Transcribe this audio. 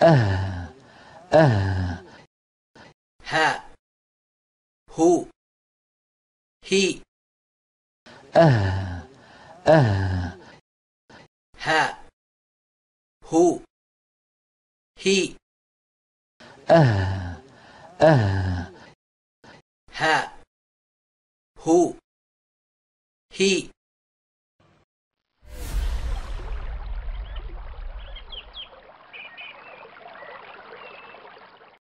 Ah. Ah. Ha. who, he, Ah. Ah. Ha. who, he, Ah. Ah. Ha. who, he.